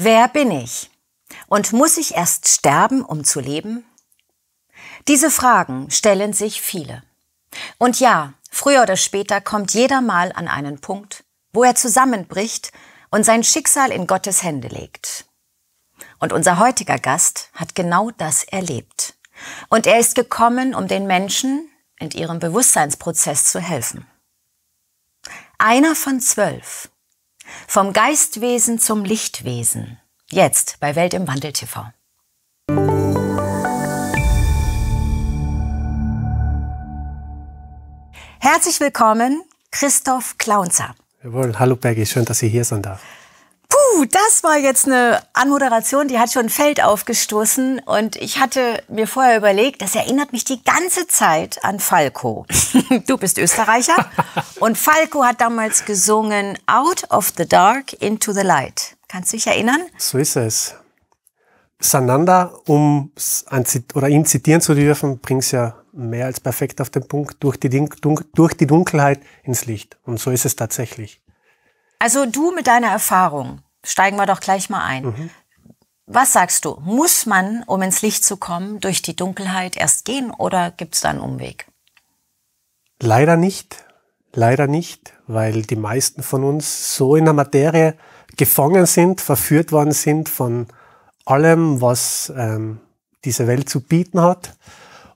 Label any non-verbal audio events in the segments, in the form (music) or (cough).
Wer bin ich? Und muss ich erst sterben, um zu leben? Diese Fragen stellen sich viele. Und ja, früher oder später kommt jeder mal an einen Punkt, wo er zusammenbricht und sein Schicksal in Gottes Hände legt. Und unser heutiger Gast hat genau das erlebt. Und er ist gekommen, um den Menschen in ihrem Bewusstseinsprozess zu helfen. Einer von zwölf, vom Geistwesen zum Lichtwesen. Jetzt bei Welt im Wandel TV. Herzlich willkommen, Christoph Klaunzer. Jawohl, hallo Bergi, schön, dass Sie hier sind darf. Puh, das war jetzt eine Anmoderation, die hat schon ein Feld aufgestoßen. Und ich hatte mir vorher überlegt, das erinnert mich die ganze Zeit an Falco. (laughs) du bist Österreicher. und Falco hat damals gesungen Out of the Dark into the Light. Kannst du dich erinnern? So ist es. Sananda, um oder ihn zitieren zu dürfen, bringt es ja mehr als perfekt auf den Punkt, durch die, durch die Dunkelheit ins Licht. Und so ist es tatsächlich. Also du mit deiner Erfahrung, steigen wir doch gleich mal ein. Mhm. Was sagst du? Muss man, um ins Licht zu kommen, durch die Dunkelheit erst gehen oder gibt es da einen Umweg? Leider nicht. Leider nicht, weil die meisten von uns so in der Materie gefangen sind, verführt worden sind von allem, was ähm, diese Welt zu bieten hat.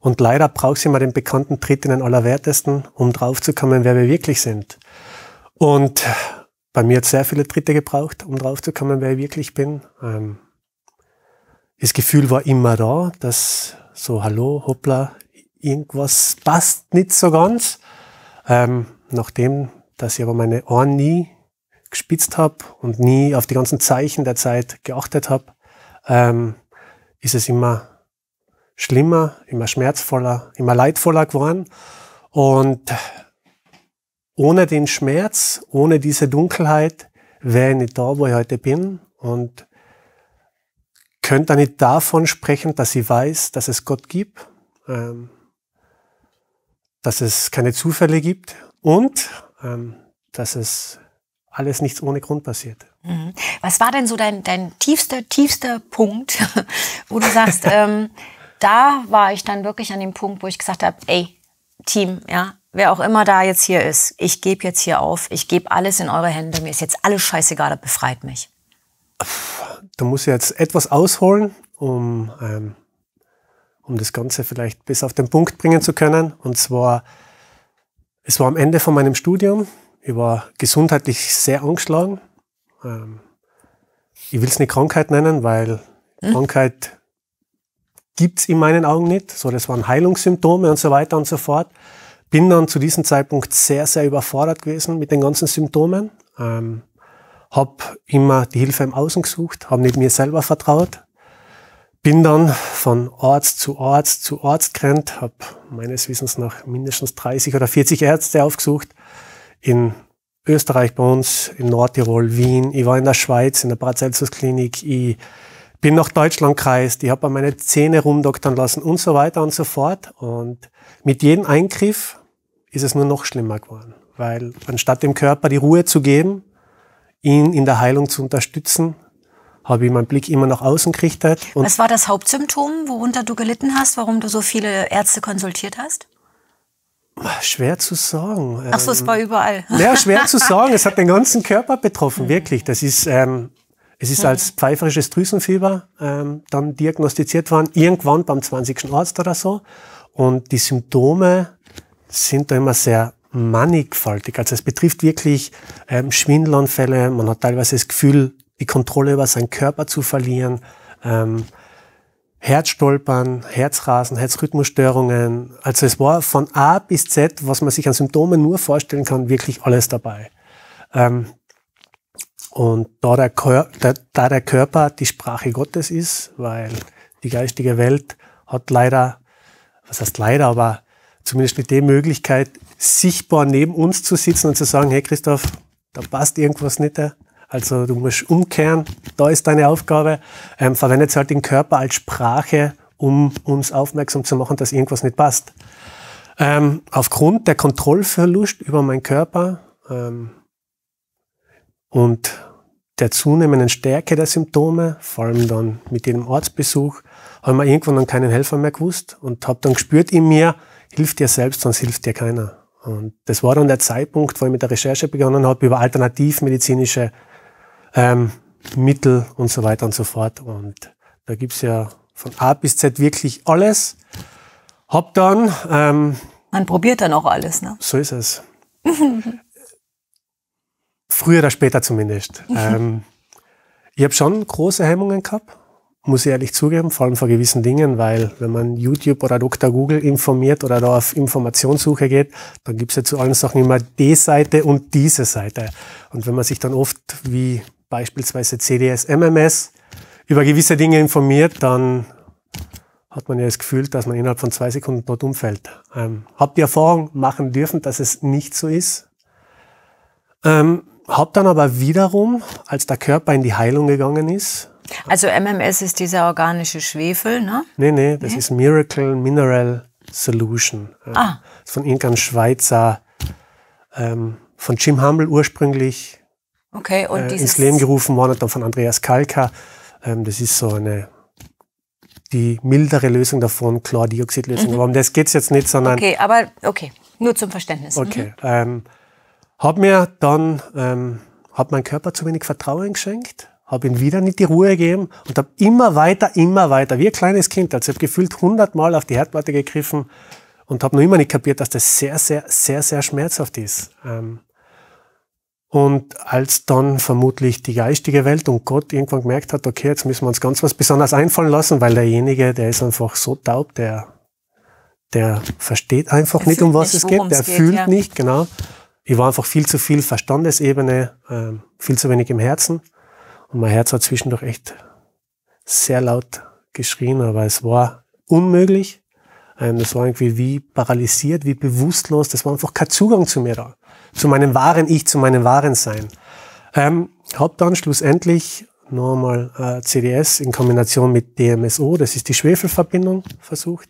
Und leider braucht sie mal den bekannten Tritt in den Allerwertesten, um draufzukommen, wer wir wirklich sind. Und bei mir hat sehr viele Dritte gebraucht, um draufzukommen, wer ich wirklich bin. Ähm, das Gefühl war immer da, dass so, hallo, hoppla, irgendwas passt nicht so ganz. Ähm, nachdem, dass ich aber meine Ohren nie gespitzt habe und nie auf die ganzen Zeichen der Zeit geachtet habe, ähm, ist es immer schlimmer, immer schmerzvoller, immer leidvoller geworden. Und ohne den Schmerz, ohne diese Dunkelheit wäre ich nicht da, wo ich heute bin und könnte da nicht davon sprechen, dass ich weiß, dass es Gott gibt, ähm, dass es keine Zufälle gibt und ähm, dass es alles nichts ohne Grund passiert. Mhm. Was war denn so dein, dein tiefster, tiefster Punkt, (laughs) wo du sagst, (laughs) ähm, da war ich dann wirklich an dem Punkt, wo ich gesagt habe, ey, Team, ja, wer auch immer da jetzt hier ist, ich gebe jetzt hier auf, ich gebe alles in eure Hände, mir ist jetzt alles scheißegal, befreit mich. Da muss ich jetzt etwas ausholen, um, ähm, um das Ganze vielleicht bis auf den Punkt bringen zu können. Und zwar, es war am Ende von meinem Studium, ich war gesundheitlich sehr angeschlagen. Ähm, ich will es nicht Krankheit nennen, weil hm? Krankheit gibt es in meinen Augen nicht. So, das waren Heilungssymptome und so weiter und so fort bin dann zu diesem Zeitpunkt sehr, sehr überfordert gewesen mit den ganzen Symptomen. Ähm, hab immer die Hilfe im Außen gesucht, habe nicht mir selber vertraut. Bin dann von Arzt zu Arzt zu Arzt gerannt, habe meines Wissens nach mindestens 30 oder 40 Ärzte aufgesucht. In Österreich bei uns, in Nordtirol, Wien. Ich war in der Schweiz, in der Paracelsus-Klinik. Ich bin nach Deutschland gereist. Ich habe meine Zähne rumdoktern lassen und so weiter und so fort. Und mit jedem Eingriff ist es nur noch schlimmer geworden. Weil anstatt dem Körper die Ruhe zu geben, ihn in der Heilung zu unterstützen, habe ich meinen Blick immer nach außen gerichtet. Was war das Hauptsymptom, worunter du gelitten hast, warum du so viele Ärzte konsultiert hast? Schwer zu sagen. Ach so, es ähm, war überall. (laughs) Ja, schwer zu sagen. Es hat den ganzen Körper betroffen, hm. wirklich. Das ist, ähm, es ist hm. als pfeiferisches Drüsenfieber ähm, dann diagnostiziert worden, irgendwann beim 20. Arzt oder so. Und die Symptome sind da immer sehr mannigfaltig. Also es betrifft wirklich ähm, Schwindelanfälle. Man hat teilweise das Gefühl, die Kontrolle über seinen Körper zu verlieren. Ähm, Herzstolpern, Herzrasen, Herzrhythmusstörungen. Also es war von A bis Z, was man sich an Symptomen nur vorstellen kann, wirklich alles dabei. Ähm, und da der, da, da der Körper die Sprache Gottes ist, weil die geistige Welt hat leider, was heißt leider, aber zumindest mit der Möglichkeit, sichtbar neben uns zu sitzen und zu sagen, hey Christoph, da passt irgendwas nicht. Äh, also du musst umkehren, da ist deine Aufgabe. Ähm, verwendet halt den Körper als Sprache, um uns aufmerksam zu machen, dass irgendwas nicht passt. Ähm, aufgrund der Kontrollverlust über meinen Körper ähm, und der zunehmenden Stärke der Symptome, vor allem dann mit jedem Ortsbesuch, habe ich mir irgendwann dann keinen Helfer mehr gewusst und habe dann gespürt in mir, hilf dir selbst, sonst hilft dir keiner. Und das war dann der Zeitpunkt, wo ich mit der Recherche begonnen habe über alternativmedizinische ähm, Mittel und so weiter und so fort. Und da gibt's ja von A bis Z wirklich alles. Hab dann. Ähm, Man probiert dann auch alles, ne? So ist es. (laughs) Früher oder später zumindest. (laughs) Ähm, ich habe schon große Hemmungen gehabt muss ich ehrlich zugeben, vor allem vor gewissen Dingen, weil wenn man YouTube oder Dr. Google informiert oder da auf Informationssuche geht, dann gibt's ja zu allen Sachen immer die Seite und diese Seite. Und wenn man sich dann oft wie beispielsweise CDS, MMS über gewisse Dinge informiert, dann hat man ja das Gefühl, dass man innerhalb von zwei Sekunden dort umfällt. Ähm, hab die Erfahrung machen dürfen, dass es nicht so ist. Ähm, hab dann aber wiederum, als der Körper in die Heilung gegangen ist, also MMS ist dieser organische Schwefel, ne? Nee, nee, das nee? ist Miracle Mineral Solution. Äh, ah. Von irgendeinem Schweizer, ähm, von Jim Humble ursprünglich okay, und äh, ins Leben gerufen worden dann von Andreas Kalka. Ähm, das ist so eine die mildere Lösung davon, Chlordioxidlösung. Mhm. Aber um das geht es jetzt nicht, sondern. Okay, aber okay, nur zum Verständnis. Mhm. Okay. Mhm. Ähm, hat mir dann, ähm, hat mein Körper zu wenig Vertrauen geschenkt habe ihm wieder nicht die Ruhe gegeben und habe immer weiter, immer weiter, wie ein kleines Kind, also ich habe gefühlt hundertmal auf die Herdplatte gegriffen und habe noch immer nicht kapiert, dass das sehr, sehr, sehr, sehr schmerzhaft ist. Ähm, und als dann vermutlich die geistige Welt und Gott irgendwann gemerkt hat, okay, jetzt müssen wir uns ganz was Besonderes einfallen lassen, weil derjenige, der ist einfach so taub, der, der versteht einfach der nicht, um was nicht, es geht, der geht, fühlt ja. nicht, genau. Ich war einfach viel zu viel Verstandesebene, ähm, viel zu wenig im Herzen. Und mein Herz hat zwischendurch echt sehr laut geschrien, aber es war unmöglich. Ähm, das war irgendwie wie paralysiert, wie bewusstlos. Das war einfach kein Zugang zu mir da. Zu meinem wahren Ich, zu meinem wahren Sein. Ähm, hab dann schlussendlich nochmal äh, CDS in Kombination mit DMSO, das ist die Schwefelverbindung, versucht.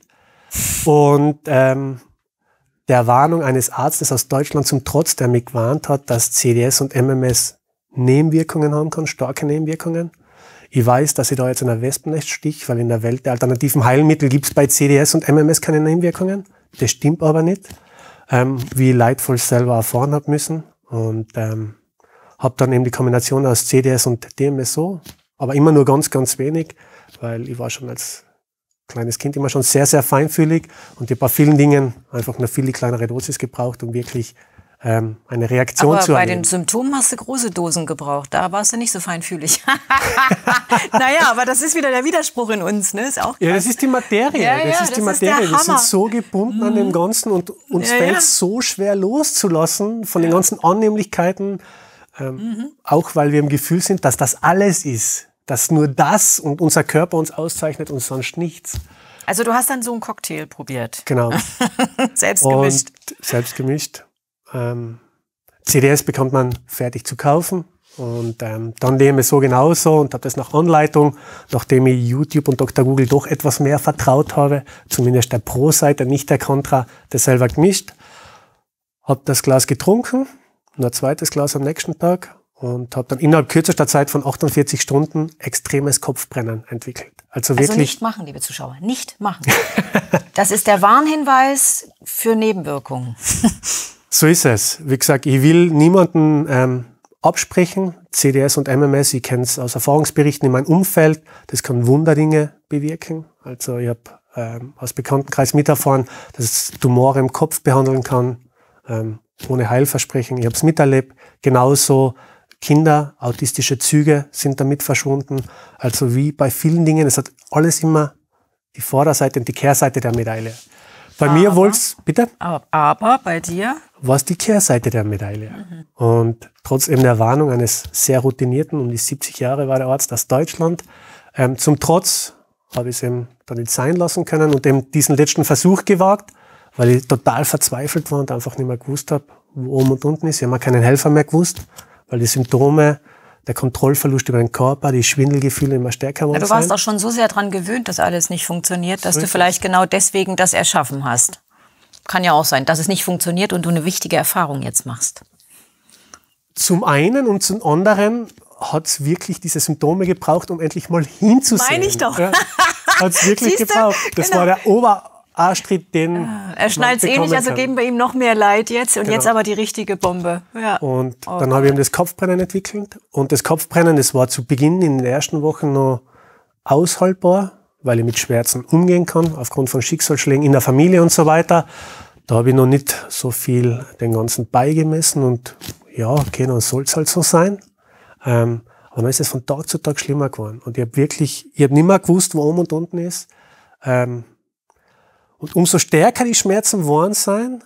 Und ähm, der Warnung eines Arztes aus Deutschland zum Trotz, der mich gewarnt hat, dass CDS und MMS Nebenwirkungen haben kann, starke Nebenwirkungen. Ich weiß, dass ich da jetzt einer Wespennest stich, weil in der Welt der alternativen Heilmittel gibt es bei CDS und MMS keine Nebenwirkungen. Das stimmt aber nicht, ähm, wie ich leidvoll selber erfahren habe müssen. Und ähm, habe dann eben die Kombination aus CDS und DMSO, aber immer nur ganz, ganz wenig, weil ich war schon als kleines Kind immer schon sehr, sehr feinfühlig und ich habe bei vielen Dingen einfach eine viel kleinere Dosis gebraucht, um wirklich ähm, eine Reaktion Aber zu erleben. bei den Symptomen hast du große Dosen gebraucht. Da warst du nicht so feinfühlig. (laughs) naja, aber das ist wieder der Widerspruch in uns. Ne? Ist auch krass. ja, das ist die Materie. Ja, ja, das ist das die Materie. wir sind so gebunden mhm. an dem mhm. Ganzen und uns ja, fällt es so schwer loszulassen von den ganzen Annehmlichkeiten. Ähm, mhm. Auch weil wir im Gefühl sind, dass das alles ist. Dass nur das und unser Körper uns auszeichnet und sonst nichts. Also du hast dann so einen Cocktail probiert. Genau. (laughs) selbst gemischt. Und selbst gemischt. Ähm, CDs bekommt man fertig zu kaufen. Und ähm, dann lehre ich so genauso und habe das nach Anleitung, nachdem ich YouTube und Dr. Google doch etwas mehr vertraut habe, zumindest der Pro-Seite, nicht der Contra, das selber gemischt. Habe das Glas getrunken, und ein zweites Glas am nächsten Tag und habe dann innerhalb kürzester Zeit von 48 Stunden extremes Kopfbrennen entwickelt. Also, also wirklich. Also nicht machen, liebe Zuschauer, nicht machen. das ist der Warnhinweis für Nebenwirkungen. (laughs) So ist es. Wie gesagt, ich will niemanden ähm, absprechen. CDS und MMS, ich kenne es aus Erfahrungsberichten in meinem Umfeld. Das kann Wunderdinge bewirken. Also ich habe ähm, aus Bekanntenkreis miterfahren, dass es Tumore im Kopf behandeln kann, ähm, ohne Heilversprechen. Ich habe es miterlebt. Genauso Kinder, autistische Züge sind damit verschwunden. Also wie bei vielen Dingen, es hat alles immer die Vorderseite und die Kehrseite der Medaille. Bei aber, mir wollte es, bitte? Aber, aber bei dir? War es die Kehrseite der Medaille. Mhm. Und trotz eben der Warnung eines sehr routinierten, um die 70 Jahre war der Arzt aus Deutschland, ähm, zum Trotz habe ich es eben dann nicht sein lassen können und eben diesen letzten Versuch gewagt, weil ich total verzweifelt war und einfach nicht mehr gewusst habe, wo oben und unten ist. Ich habe mir keinen Helfer mehr gewusst, weil die Symptome der Kontrollverlust über den Körper, die Schwindelgefühle immer stärker wurden. Ja, du warst sein. auch schon so sehr daran gewöhnt, dass alles nicht funktioniert, dass du vielleicht genau deswegen das erschaffen hast. Kann ja auch sein, dass es nicht funktioniert und du eine wichtige Erfahrung jetzt machst. Zum einen und zum anderen hat es wirklich diese Symptome gebraucht, um endlich mal hinzusehen. Meine ich doch. Ja, hat es (laughs) wirklich Siehste? gebraucht. Das genau. war der Ober Arschtritt, den. er schnallt eh nicht, also geben wir ihm noch mehr Leid jetzt und genau. jetzt aber die richtige Bombe. Ja. Und oh, dann habe ich ihm das Kopfbrennen entwickelt. Und das Kopfbrennen, das war zu Beginn in den ersten Wochen noch aushaltbar, weil ich mit Schmerzen umgehen kann, aufgrund von Schicksalsschlägen in der Familie und so weiter. Da habe ich noch nicht so viel den ganzen beigemessen und ja, okay, dann soll es halt so sein. Ähm, aber dann ist es von Tag zu Tag schlimmer geworden. Und ich habe wirklich, ich habe nicht mehr gewusst, wo oben und unten ist. Ähm, und umso stärker die Schmerzen geworden sein,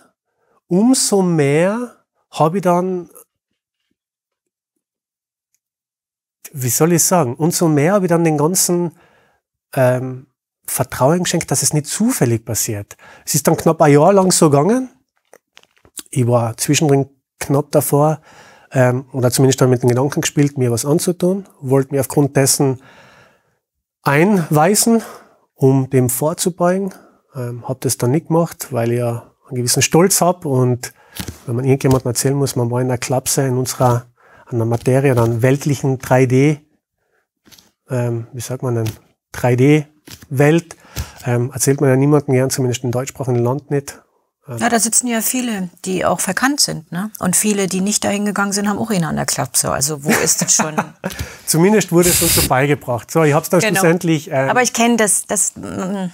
umso mehr habe ich dann, wie soll ich sagen, umso mehr habe ich dann den ganzen ähm, Vertrauen geschenkt, dass es nicht zufällig passiert. Es ist dann knapp ein Jahr lang so gegangen. Ich war zwischendrin knapp davor, ähm, oder zumindest dann mit dem Gedanken gespielt, mir was anzutun, wollte mir aufgrund dessen einweisen, um dem vorzubeugen, ähm, habe das dann nicht gemacht, weil ich ja einen gewissen Stolz habe und wenn man irgendjemandem erzählen muss, man war in einer Klapse in unserer, an der Materie, an einer weltlichen 3D, ähm, wie sagt man denn, 3D-Welt, ähm, erzählt man ja niemandem gern, zumindest im deutschsprachigen Land nicht. Ähm ja, da sitzen ja viele, die auch verkannt sind, ne? Und viele, die nicht dahin gegangen sind, haben auch ihn an der Klapse. Also wo ist das schon? (laughs) zumindest wurde es uns so beigebracht. So, ich hab's es dann genau. schlussendlich. Äh, Aber ich kenne das, das. Mh. Mm, mm.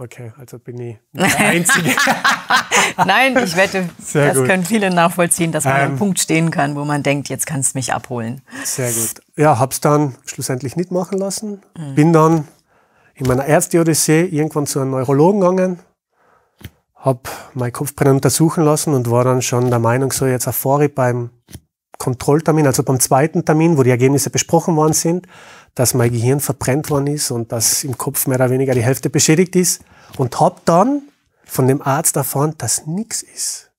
Okay, also bin ich (laughs) nicht der Einzige. (laughs) Nein, ich wette, Sehr das gut. können viele nachvollziehen, dass man ähm, an einem ähm. Punkt stehen kann, wo man denkt, jetzt kannst du mich abholen. Sehr gut. Ja, habe es dann schlussendlich nicht machen lassen. Mhm. Bin dann in meiner Ärzte-Odyssee irgendwann zu einem Neurologen gegangen, habe mein Kopfbrennen untersuchen lassen und war dann schon der Meinung, so jetzt erfahre ich beim Kontrolltermin, also beim zweiten Termin, wo die Ergebnisse besprochen worden sind, dass mein Gehirn verbrennt worden ist und dass im Kopf mehr oder weniger die Hälfte beschädigt ist. Und hab dann von dem Arzt erfahren, dass nichts ist.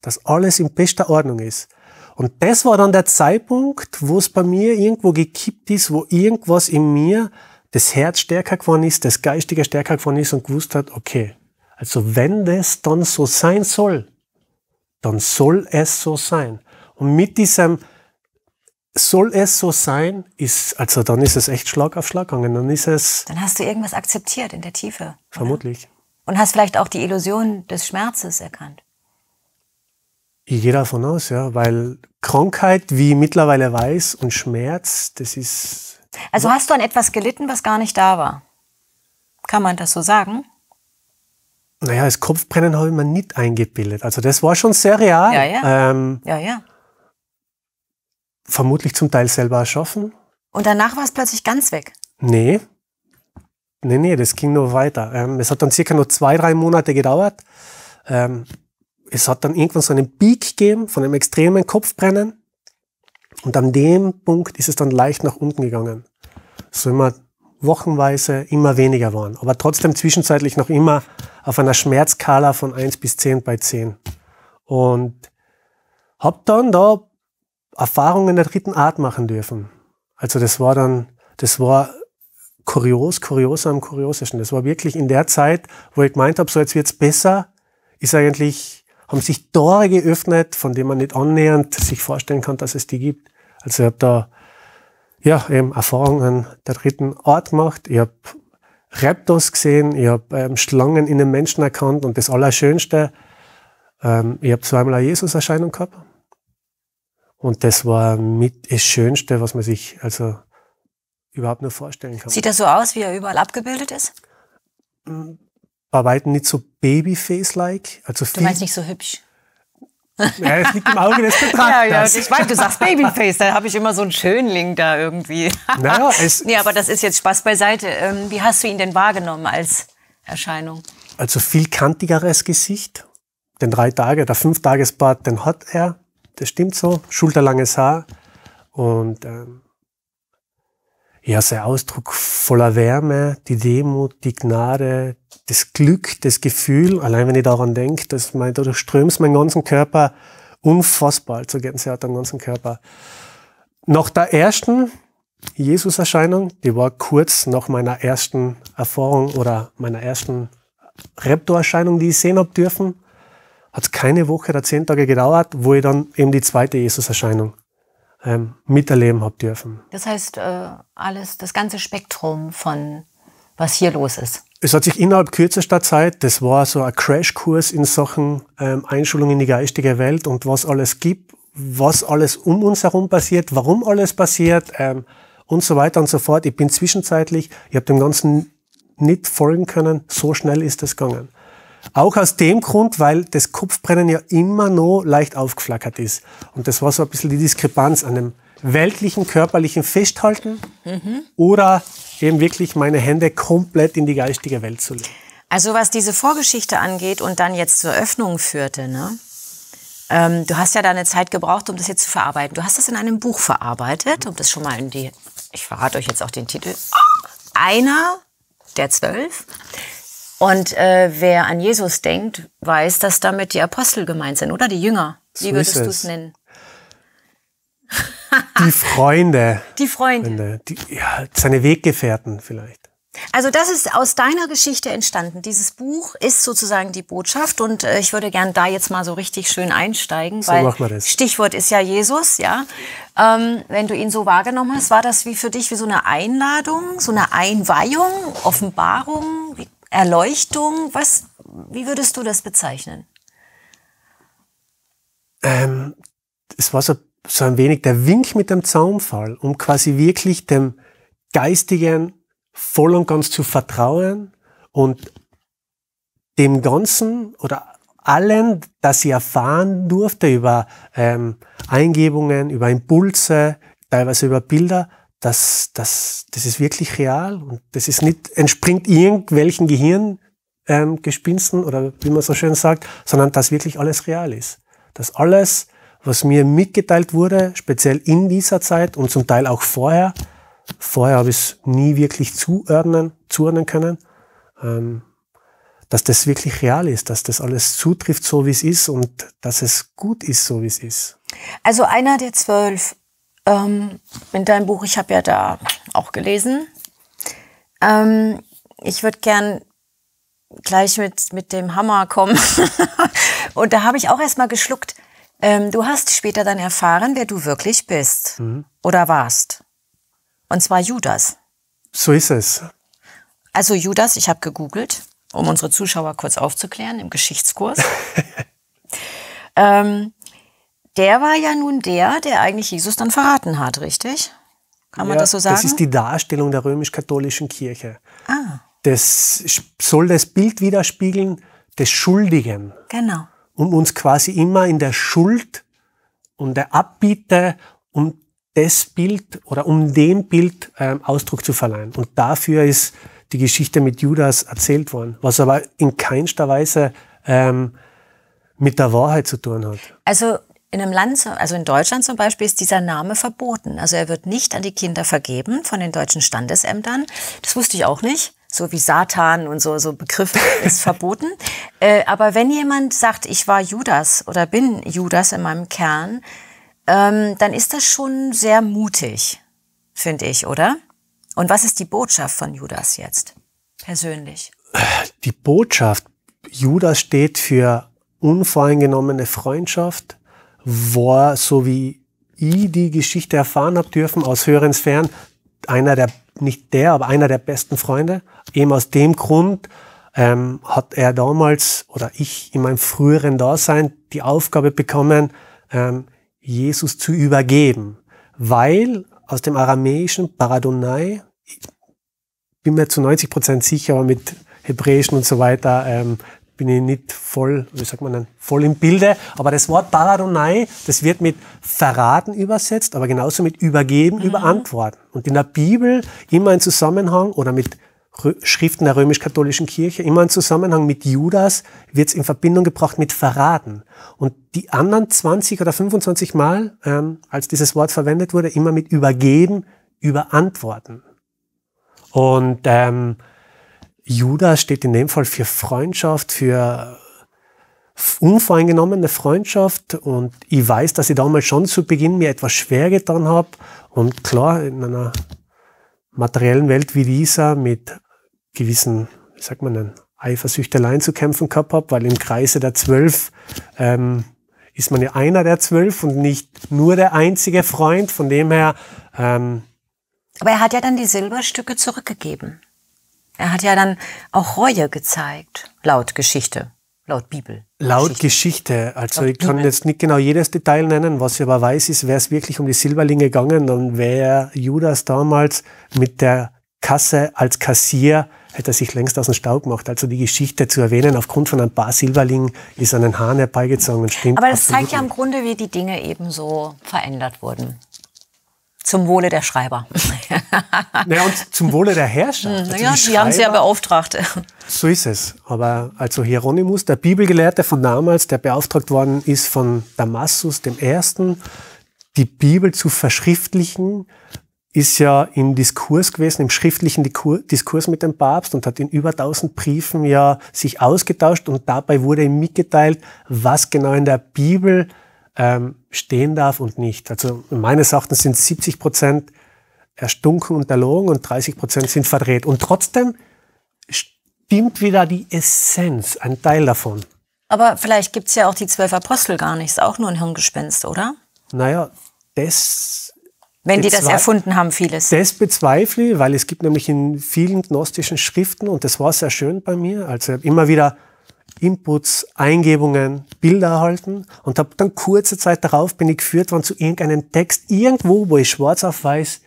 Dass alles in bester Ordnung ist. Und das war dann der Zeitpunkt, wo es bei mir irgendwo gekippt ist, wo irgendwas in mir das Herz stärker geworden ist, das Geistige stärker geworden ist und gewusst hat, okay, also wenn das dann so sein soll, dann soll es so sein. Und mit diesem soll es so sein, ist, also dann ist es echt Schlag auf Schlag gegangen. Dann ist es. Dann hast du irgendwas akzeptiert in der Tiefe. Vermutlich. Oder? Und hast vielleicht auch die Illusion des Schmerzes erkannt. Ich gehe davon aus, ja, weil Krankheit, wie ich mittlerweile weiß, und Schmerz, das ist. Also hast du an etwas gelitten, was gar nicht da war? Kann man das so sagen? Naja, das Kopfbrennen habe ich mir nicht eingebildet. Also das war schon sehr real. Ja, ja. Ähm, ja, ja vermutlich zum Teil selber erschaffen. Und danach war es plötzlich ganz weg? Nee. Nee, nee, das ging nur weiter. Ähm, es hat dann circa nur zwei, drei Monate gedauert. Ähm, es hat dann irgendwann so einen Peak gegeben von einem extremen Kopfbrennen. Und an dem Punkt ist es dann leicht nach unten gegangen. So immer wochenweise immer weniger waren. Aber trotzdem zwischenzeitlich noch immer auf einer Schmerzskala von 1 bis 10 bei 10. Und hab dann da Erfahrungen der dritten Art machen dürfen. Also das war dann, das war kurios, kurios am kuriosesten. Das war wirklich in der Zeit, wo ich gemeint habe, so jetzt wird's besser, ist eigentlich, haben sich Tore geöffnet, von denen man nicht annähernd sich vorstellen kann, dass es die gibt. Also ich habe da ja, eben Erfahrungen der dritten Art gemacht. Ich habe Raptors gesehen, ich habe ähm, Schlangen in den Menschen erkannt und das Allerschönste, ähm, ich habe zweimal eine Jesus-Erscheinung gehabt. Und das war mit das Schönste, was man sich also überhaupt nur vorstellen kann. Sieht er so aus, wie er überall abgebildet ist? Mm, bei Weitem nicht so Babyface-like. Also du meinst nicht so hübsch? (laughs) Ja, es liegt im Auge des (laughs) Betrachters. Ja, ja, ich meine, du sagst Babyface, da habe ich immer so einen Schönling da irgendwie. (laughs) Naja, es nee, aber das ist jetzt Spaß beiseite. Ähm, wie hast du ihn denn wahrgenommen als Erscheinung? Also viel kantigeres Gesicht. Den drei Tage, der fünf Tagesbart, den hat er das stimmt so. Schulterlanges Haar und ähm, ja, sein Ausdruck voller Wärme, die Demut, die Gnade, das Glück, das Gefühl, allein wenn ich daran denke, dass mein, du strömst meinen ganzen Körper unfassbar, also Gänsehaut am ganzen Körper. Nach der ersten Jesus-Erscheinung, die war kurz nach meiner ersten Erfahrung oder meiner ersten Raptor-Erscheinung, die ich sehen habe dürfen, hat keine Woche oder zehn Tage gedauert, wo ich dann eben die zweite Jesus-Erscheinung ähm, miterleben habe dürfen. Das heißt, äh, alles, das ganze Spektrum von was hier los ist. Es hat sich innerhalb kürzester Zeit, das war so ein Crashkurs in Sachen ähm, Einschulung in die geistige Welt und was alles gibt, was alles um uns herum passiert, warum alles passiert ähm, und so weiter und so fort. Ich bin zwischenzeitlich, ich habe dem Ganzen nicht folgen können, so schnell ist es gegangen. Auch aus dem Grund, weil das Kopfbrennen ja immer noch leicht aufgeflackert ist. Und das war so ein bisschen die Diskrepanz an dem weltlichen körperlichen Festhalten mhm. oder eben wirklich meine Hände komplett in die geistige Welt zu legen. Also was diese Vorgeschichte angeht und dann jetzt zur Öffnung führte, ne? Ähm, du hast ja da eine Zeit gebraucht, um das jetzt zu verarbeiten. Du hast das in einem Buch verarbeitet, um das schon mal in die, ich verrate euch jetzt auch den Titel, einer der zwölf und äh, wer an Jesus denkt, weiß, dass damit die Apostel gemeint sind, oder die Jünger. So Wie würdest du es nennen? die (laughs) Freunde. Die Freunde. Die, ja, seine Weggefährten vielleicht. Also das ist aus deiner Geschichte entstanden. Dieses Buch ist sozusagen die Botschaft und äh, ich würde gern da jetzt mal so richtig schön einsteigen, so weil machen wir das. Stichwort ist ja Jesus, ja. Ähm, wenn du ihn so wahrgenommen hast, war das wie für dich wie so eine Einladung, so eine Einweihung, Offenbarung? Wie Erleuchtung? Was, wie würdest du das bezeichnen? Ähm, es war so, so ein wenig der Wink mit dem Zaunfall, um quasi wirklich dem Geistigen voll und ganz zu vertrauen und dem Ganzen oder allen, das ich erfahren durfte über ähm, Eingebungen, über Impulse, teilweise über Bilder, das, das, das ist wirklich real und das ist nicht, entspringt irgendwelchen Gehirngespinsten ähm, oder wie man so schön sagt, sondern dass wirklich alles real ist. Dass alles, was mir mitgeteilt wurde, speziell in dieser Zeit und zum Teil auch vorher, vorher habe ich es nie wirklich zuordnen, zuordnen können, ähm, dass das wirklich real ist, dass das alles zutrifft, so wie es ist und dass es gut ist, so wie es ist. Also einer der zwölf ähm, in deinem Buch, ich habe ja da auch gelesen. Ähm, ich würde gern gleich mit, mit dem Hammer kommen. (laughs) und da habe ich auch erstmal geschluckt. Ähm, du hast später dann erfahren, wer du wirklich bist mhm. oder warst. Und zwar Judas. So ist es. Also Judas, ich habe gegoogelt, um unsere Zuschauer kurz aufzuklären im Geschichtskurs. (laughs) ähm, der war ja nun der, der eigentlich Jesus dann verraten hat, richtig? Kann man ja, das so sagen? Das ist die Darstellung der römisch-katholischen Kirche. Ah. Das soll das Bild widerspiegeln des Schuldigen. Genau. Um uns quasi immer in der Schuld und der Abbitte um das Bild oder um dem Bild ähm, Ausdruck zu verleihen. Und dafür ist die Geschichte mit Judas erzählt worden, was aber in keinster Weise ähm, mit der Wahrheit zu tun hat. Also in einem Land, also in Deutschland zum Beispiel, ist dieser Name verboten. Also er wird nicht an die Kinder vergeben von den deutschen Standesämtern. Das wusste ich auch nicht. So wie Satan und so, so Begriff (laughs) ist verboten. Äh, aber wenn jemand sagt, ich war Judas oder bin Judas in meinem Kern, ähm, dann ist das schon sehr mutig, finde ich, oder? Und was ist die Botschaft von Judas jetzt? Persönlich. Die Botschaft, Judas steht für unvoreingenommene Freundschaft, war, so wie ich die Geschichte erfahren habe dürfen, aus höheren Sphären, einer der, nicht der, aber einer der besten Freunde. Eben aus dem Grund ähm, hat er damals oder ich in meinem früheren Dasein die Aufgabe bekommen, ähm, Jesus zu übergeben, weil aus dem aramäischen Paradonai, ich bin mir zu 90 Prozent sicher, aber mit Hebräischen und so weiter ähm, bin ich nicht voll, wie sagt man denn, voll im Bilde. Aber das Wort Paradonai, das wird mit verraten übersetzt, aber genauso mit übergeben, mhm. überantworten. Und in der Bibel immer in Zusammenhang oder mit Schriften der römisch-katholischen Kirche, immer im Zusammenhang mit Judas, wird es in Verbindung gebracht mit verraten. Und die anderen 20 oder 25 Mal, ähm, als dieses Wort verwendet wurde, immer mit übergeben, überantworten. Und ähm, Judas steht in dem Fall für Freundschaft, für äh, unvoreingenommene Freundschaft und ich weiß, dass ich damals schon zu Beginn mir etwas schwer getan habe und klar, in einer materiellen Welt wie dieser mit gewissen, wie sagt man denn, Eifersüchteleien zu kämpfen gehabt habe, weil im Kreise der Zwölf ähm, ist man ja einer der Zwölf und nicht nur der einzige Freund, von dem her... Ähm, Aber er hat ja dann die Silberstücke zurückgegeben. Er hat ja dann auch Reue gezeigt, laut Geschichte, laut Bibel. Laut Geschichte. Also laut ich kann Bibel. jetzt nicht genau jedes Detail nennen. Was ich aber weiß, ist, wäre es wirklich um die Silberlinge gegangen, dann wäre Judas damals mit der Kasse als Kassier hätte er sich längst aus dem Staub gemacht. Also die Geschichte zu erwähnen, aufgrund von ein paar Silberlingen ist an den Haaren herbeigezogen stimmt. Aber das zeigt ja im Grunde, wie die Dinge eben so verändert wurden. Zum Wohle der Schreiber. (laughs) ja, und zum Wohle der Herrscher. Mhm, also ja, die, die haben sie ja beauftragt. So ist es. Aber also Hieronymus, der Bibelgelehrte von damals, der beauftragt worden ist von Damasus dem Ersten, die Bibel zu verschriftlichen, ist ja im Diskurs gewesen, im schriftlichen Diskurs mit dem Papst und hat in über 1000 Briefen ja sich ausgetauscht und dabei wurde ihm mitgeteilt, was genau in der Bibel ähm, stehen darf und nicht. Also meines Erachtens sind 70 Prozent erstunken und erlogen und 30 Prozent sind verdreht. Und trotzdem stimmt wieder die Essenz, ein Teil davon. Aber vielleicht gibt es ja auch die zwölf Apostel gar nicht. Ist auch nur ein Hirngespinst, oder? Naja, das. Wenn die das erfunden haben, vieles. Das bezweifle ich, weil es gibt nämlich in vielen gnostischen Schriften, und das war sehr schön bei mir, also immer wieder Inputs, Eingebungen, Bilder erhalten und habe dann kurze Zeit darauf bin ich geführt worden zu irgendeinem Text irgendwo, wo ich schwarz auf weiß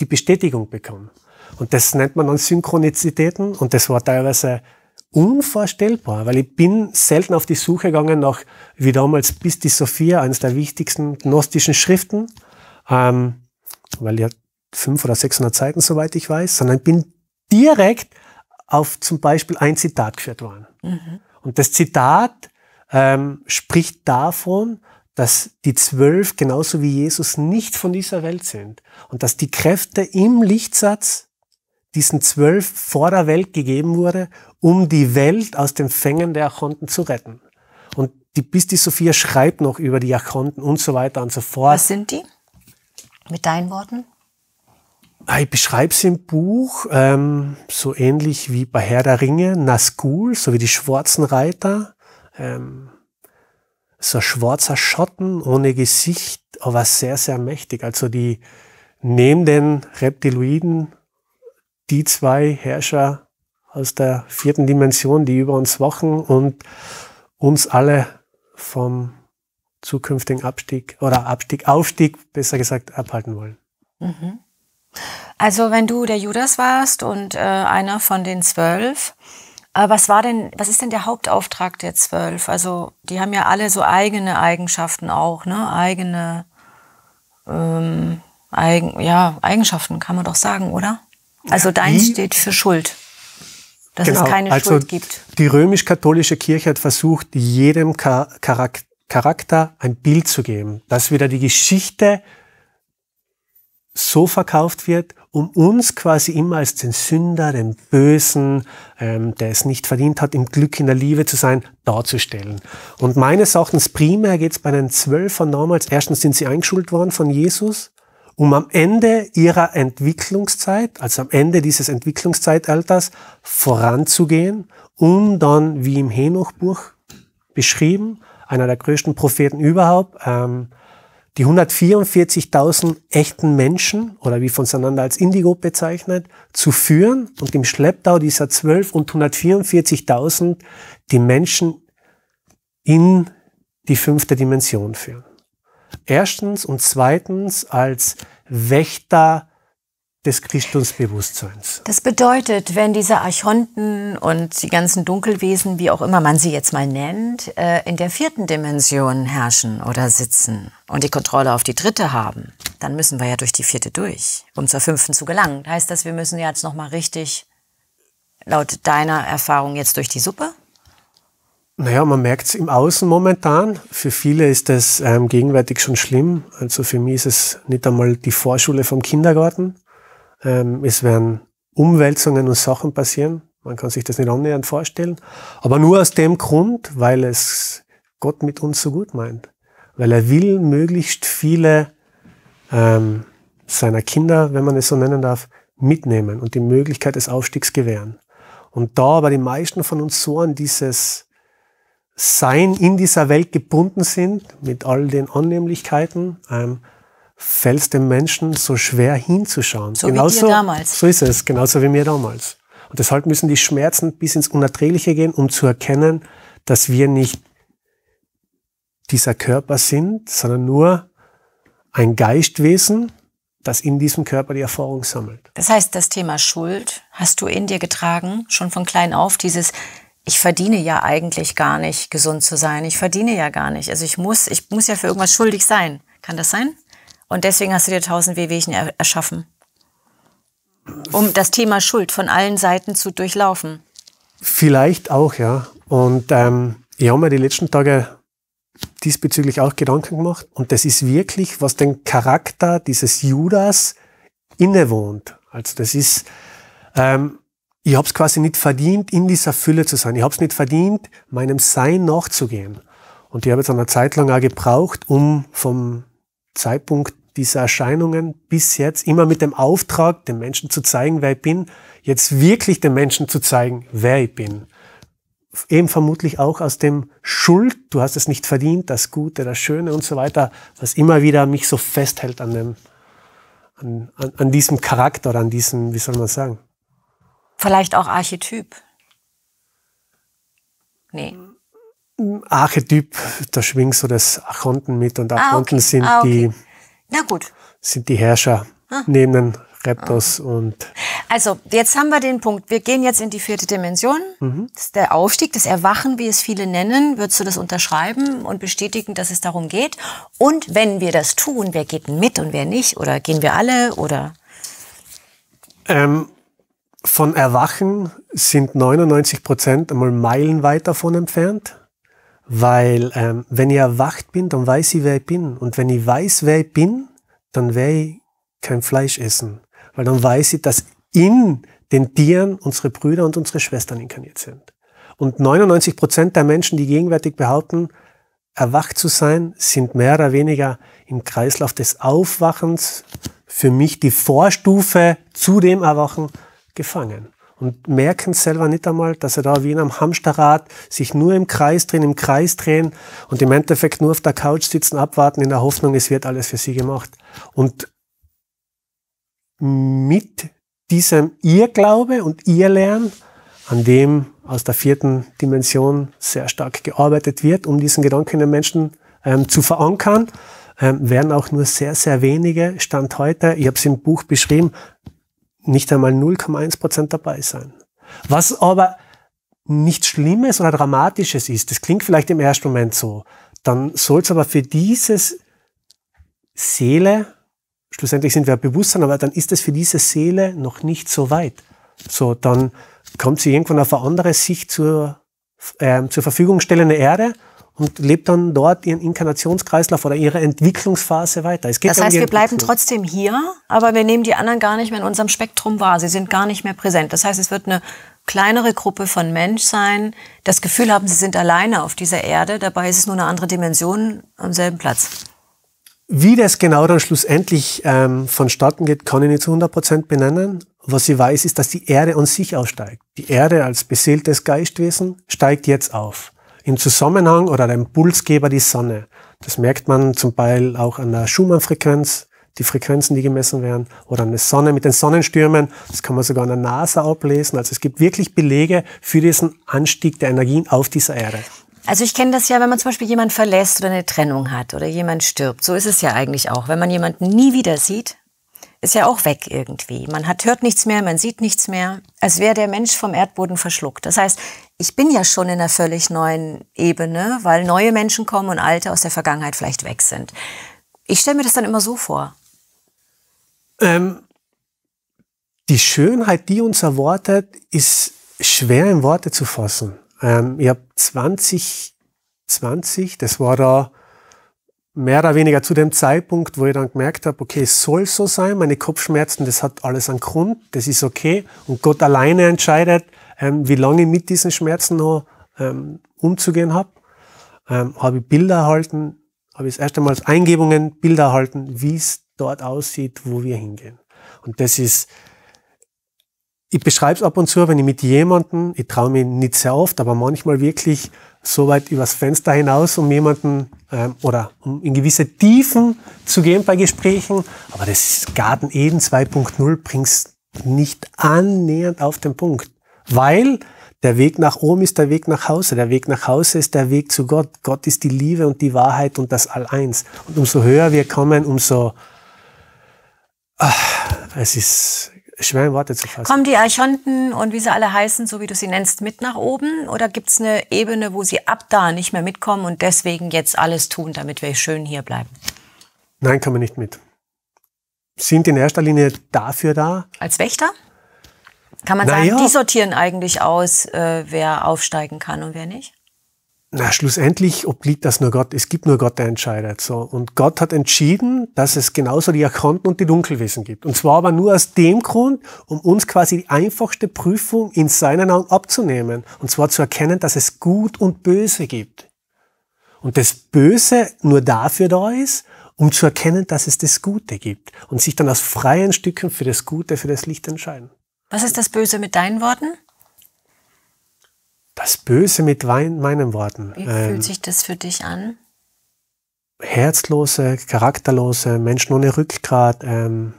die Bestätigung bekomme. Und das nennt man dann Synchronizitäten und das war teilweise unvorstellbar, weil ich bin selten auf die Suche gegangen nach, wie damals, bis die Sophia, eines der wichtigsten gnostischen Schriften, ähm, weil ja 500 oder 600 Seiten, soweit ich weiß, sondern bin direkt auf zum Beispiel ein Zitat geführt worden. Mhm. Und das Zitat ähm, spricht davon, dass die Zwölf genauso wie Jesus nicht von dieser Welt sind und dass die Kräfte im Lichtsatz diesen Zwölf vor der Welt gegeben wurde, um die Welt aus den Fängen der Archonten zu retten. Und die Bisti Sophia schreibt noch über die Archonten und so weiter und so fort. Was sind die? Mit deinen Worten? Ah, ich beschreibe es im Buch ähm, so ähnlich wie bei Herr der Ringe, Nazgul, so wie die schwarzen Reiter. Ähm, so ein schwarzer Schatten ohne Gesicht, aber sehr, sehr mächtig. Also die neben den Reptiloiden, die zwei Herrscher aus der vierten Dimension, die über uns wachen und uns alle vom zukünftigen Abstieg oder Abstieg, Aufstieg besser gesagt abhalten wollen. Mhm. Also wenn du der Judas warst und äh, einer von den zwölf, äh, was war denn, was ist denn der Hauptauftrag der zwölf? Also die haben ja alle so eigene Eigenschaften auch, ne? Eigene, ähm, eigen, ja, Eigenschaften kann man doch sagen, oder? Also dein steht für Schuld. Dass genau. es keine also Schuld gibt. Die römisch-katholische Kirche hat versucht, jedem Charakter ein Bild zu geben, dass wieder die Geschichte so verkauft wird, um uns quasi immer als den Sünder, den Bösen, ähm, der es nicht verdient hat, im Glück in der Liebe zu sein, darzustellen. Und meines Erachtens primär geht es bei den Zwölfern damals, erstens sind sie eingeschult worden von Jesus, um am Ende ihrer Entwicklungszeit, also am Ende dieses Entwicklungszeitalters, voranzugehen, um dann, wie im Henochbuch beschrieben, einer der größten Propheten überhaupt, ähm, die 144.000 echten Menschen, oder wie von Sananda als Indigo bezeichnet, zu führen und im Schlepptau dieser 12 und 144.000 die Menschen in die fünfte Dimension führen. Erstens und zweitens als Wächter des Christusbewusstseins. Das bedeutet, wenn diese Archonten und die ganzen Dunkelwesen, wie auch immer man sie jetzt mal nennt, äh, in der vierten Dimension herrschen oder sitzen und die Kontrolle auf die dritte haben, dann müssen wir ja durch die vierte durch, um zur fünften zu gelangen. heißt das, wir müssen jetzt nochmal richtig laut deiner Erfahrung jetzt durch die Suppe? Naja, man merkt es im Außen momentan. Für viele ist das ähm, gegenwärtig schon schlimm. Also für mich ist es nicht einmal die Vorschule vom Kindergarten. Ähm, es werden Umwälzungen und Sachen passieren. Man kann sich das nicht annähernd vorstellen. Aber nur aus dem Grund, weil es Gott mit uns so gut meint. Weil er will möglichst viele ähm, seiner Kinder, wenn man es so nennen darf, mitnehmen und die Möglichkeit des Aufstiegs gewähren. Und da aber die meisten von uns so an dieses Sein in dieser Welt gebunden sind, mit all den Annehmlichkeiten, ähm, fällt es dem Menschen so schwer hinzuschauen. So genauso, wie mir damals. So ist es, genauso wie mir damals. Und deshalb müssen die Schmerzen bis ins Unerträgliche gehen, um zu erkennen, dass wir nicht dieser Körper sind, sondern nur ein Geistwesen, das in diesem Körper die Erfahrung sammelt. Das heißt, das Thema Schuld hast du in dir getragen, schon von klein auf, dieses ich verdiene ja eigentlich gar nicht, gesund zu sein. Ich verdiene ja gar nicht. Also ich muss, ich muss ja für irgendwas schuldig sein. Kann das sein? Und deswegen hast du dir tausend Wehwehchen erschaffen. Um das Thema Schuld von allen Seiten zu durchlaufen. Vielleicht auch, ja. Und ähm, ich habe mir die letzten Tage diesbezüglich auch Gedanken gemacht. Und das ist wirklich, was den Charakter dieses Judas innewohnt. Also das ist, ähm, ich habe es quasi nicht verdient, in dieser Fülle zu sein. Ich habe es nicht verdient, meinem Sein nachzugehen. Und ich habe jetzt eine Zeit lang auch gebraucht, um vom Zeitpunkt diese Erscheinungen bis jetzt immer mit dem Auftrag, den Menschen zu zeigen, wer ich bin, jetzt wirklich den Menschen zu zeigen, wer ich bin. Eben vermutlich auch aus dem Schuld, du hast es nicht verdient, das Gute, das Schöne und so weiter, was immer wieder mich so festhält an dem, an, an, an diesem Charakter, an diesem, wie soll man sagen? Vielleicht auch Archetyp. Nee. Archetyp, da schwingst du das Achonten mit und Achonten ah, okay. sind ah, okay. die na gut. Sind die Herrscher ah. neben den Reptos ah. und. Also, jetzt haben wir den Punkt. Wir gehen jetzt in die vierte Dimension. Mhm. der Aufstieg, das Erwachen, wie es viele nennen. Würdest du das unterschreiben und bestätigen, dass es darum geht? Und wenn wir das tun, wer geht mit und wer nicht? Oder gehen wir alle? Oder? Ähm, von Erwachen sind 99 Prozent einmal meilenweit davon entfernt. Weil ähm, wenn ich erwacht bin, dann weiß ich, wer ich bin. Und wenn ich weiß, wer ich bin, dann werde ich kein Fleisch essen. Weil dann weiß ich, dass in den Tieren unsere Brüder und unsere Schwestern inkarniert sind. Und 99 Prozent der Menschen, die gegenwärtig behaupten, erwacht zu sein, sind mehr oder weniger im Kreislauf des Aufwachens, für mich die Vorstufe zu dem Erwachen, gefangen und merken selber nicht einmal, dass sie da wie in einem Hamsterrad sich nur im Kreis drehen, im Kreis drehen und im Endeffekt nur auf der Couch sitzen, abwarten in der Hoffnung, es wird alles für sie gemacht. Und mit diesem Irrglaube und Irrlernen, an dem aus der vierten Dimension sehr stark gearbeitet wird, um diesen Gedanken in den Menschen ähm, zu verankern, ähm, werden auch nur sehr, sehr wenige Stand heute, ich habe es im Buch beschrieben, nicht einmal 0,1 Prozent dabei sein. Was aber nichts Schlimmes oder Dramatisches ist, das klingt vielleicht im ersten Moment so, dann soll es aber für dieses Seele, schlussendlich sind wir Bewusstsein, aber dann ist es für diese Seele noch nicht so weit. So, dann kommt sie irgendwann auf eine andere Sicht zur, äh, zur Verfügung stellende Erde und lebt dann dort ihren Inkarnationskreislauf oder ihre Entwicklungsphase weiter. Es geht das heißt, um wir bleiben trotzdem hier, aber wir nehmen die anderen gar nicht mehr in unserem Spektrum wahr. Sie sind gar nicht mehr präsent. Das heißt, es wird eine kleinere Gruppe von Mensch sein, das Gefühl haben, sie sind alleine auf dieser Erde. Dabei ist es nur eine andere Dimension am selben Platz. Wie das genau dann schlussendlich ähm, vonstatten geht, kann ich nicht zu 100 Prozent benennen. Was ich weiß, ist, dass die Erde an sich aussteigt. Die Erde als beseeltes Geistwesen steigt jetzt auf im Zusammenhang oder der Impulsgeber die Sonne. Das merkt man zum Beispiel auch an der Schumann-Frequenz, die Frequenzen, die gemessen werden, oder an der Sonne mit den Sonnenstürmen. Das kann man sogar an der NASA ablesen. Also es gibt wirklich Belege für diesen Anstieg der Energien auf dieser Erde. Also ich kenne das ja, wenn man zum Beispiel jemanden verlässt oder eine Trennung hat oder jemand stirbt. So ist es ja eigentlich auch. Wenn man jemanden nie wieder sieht, ist ja auch weg irgendwie. Man hat, hört nichts mehr, man sieht nichts mehr, als wäre der Mensch vom Erdboden verschluckt. Das heißt, ich bin ja schon in einer völlig neuen Ebene, weil neue Menschen kommen und alte aus der Vergangenheit vielleicht weg sind. Ich stelle mir das dann immer so vor. Ähm, die Schönheit, die uns erwartet, ist schwer in Worte zu fassen. Ähm, ich habe 2020, das war da mehr oder weniger zu dem Zeitpunkt, wo ich dann gemerkt habe, okay, es soll so sein, meine Kopfschmerzen, das hat alles einen Grund, das ist okay und Gott alleine entscheidet, ähm, wie lange ich mit diesen Schmerzen noch ähm, umzugehen habe. Ähm, habe ich Bilder erhalten, habe ich das erste Mal als Eingebungen Bilder erhalten, wie es dort aussieht, wo wir hingehen. Und das ist, ich beschreibe es ab und zu, wenn ich mit jemandem, ich traue mich nicht sehr oft, aber manchmal wirklich so weit übers Fenster hinaus, um jemanden ähm, oder um in gewisse Tiefen zu gehen bei Gesprächen. Aber das Garten Eden 2.0 bringst nicht annähernd auf den Punkt, weil der Weg nach oben ist der Weg nach Hause. Der Weg nach Hause ist der Weg zu Gott. Gott ist die Liebe und die Wahrheit und das All-Eins. Und umso höher wir kommen, umso... Ach, es ist schwer in Worte zu fassen. Kommen die Archonten und wie sie alle heißen, so wie du sie nennst, mit nach oben? Oder gibt es eine Ebene, wo sie ab da nicht mehr mitkommen und deswegen jetzt alles tun, damit wir schön hier bleiben? Nein, kann man nicht mit. Sind in erster Linie dafür da? Als Wächter? Kann man Na sagen, ja. die sortieren eigentlich aus, äh, wer aufsteigen kann und wer nicht? na, schlussendlich obliegt das nur Gott. Es gibt nur Gott, der entscheidet. So. Und Gott hat entschieden, dass es genauso die Erkannten und die Dunkelwesen gibt. Und zwar aber nur aus dem Grund, um uns quasi die einfachste Prüfung in seinen Augen abzunehmen. Und zwar zu erkennen, dass es Gut und Böse gibt. Und das Böse nur dafür da ist, um zu erkennen, dass es das Gute gibt. Und sich dann aus freien Stücken für das Gute, für das Licht entscheiden. Was ist das Böse mit deinen Worten? das Böse mit Wein, meinen Worten. Wie ähm, fühlt sich das für dich an? Herzlose, charakterlose, Menschen ohne Rückgrat, ähm,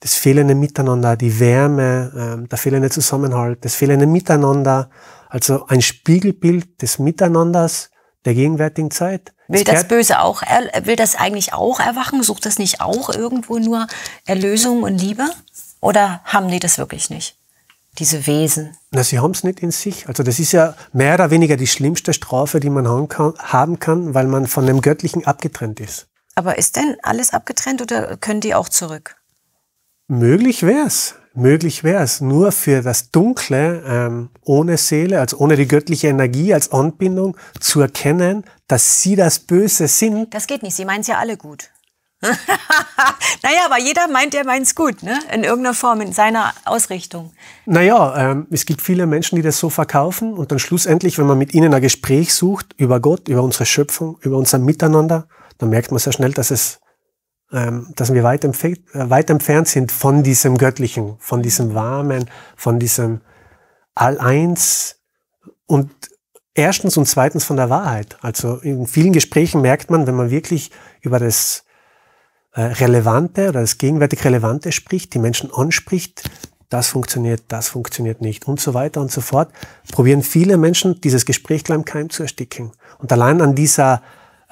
das fehlende Miteinander, die Wärme, ähm, der fehlende Zusammenhalt, das fehlende Miteinander. Also ein Spiegelbild des Miteinanders der gegenwärtigen Zeit. Will das Böse auch, will das eigentlich auch erwachen? Sucht das nicht auch irgendwo nur Erlösung und Liebe? Oder haben die das wirklich nicht? diese Wesen? Na, sie haben es nicht in sich. Also das ist ja mehr oder weniger die schlimmste Strafe, die man haben kann, haben kann, weil man von dem Göttlichen abgetrennt ist. Aber ist denn alles abgetrennt oder können die auch zurück? Möglich wär's. Möglich wär's. Nur für das Dunkle ähm, ohne Seele, also ohne die göttliche Energie als Anbindung zu erkennen, dass sie das Böse sind. Das geht nicht. Sie meinen es ja alle gut. (laughs) naja, aber jeder meint, er meint es gut, ne? in irgendeiner Form, in seiner Ausrichtung. Naja, ähm, es gibt viele Menschen, die das so verkaufen und dann schlussendlich, wenn man mit ihnen ein Gespräch sucht über Gott, über unsere Schöpfung, über unser Miteinander, dann merkt man sehr schnell, dass es ähm, dass wir weit, entf äh, weit entfernt sind von diesem Göttlichen, von diesem Warmen, von diesem All-Eins und erstens und zweitens von der Wahrheit. Also in vielen Gesprächen merkt man, wenn man wirklich über das äh, relevante oder das gegenwärtig Relevante spricht, die Menschen anspricht, das funktioniert, das funktioniert nicht und so weiter und so fort, probieren viele Menschen dieses Gespräch gleich im Keim zu ersticken. Und allein an dieser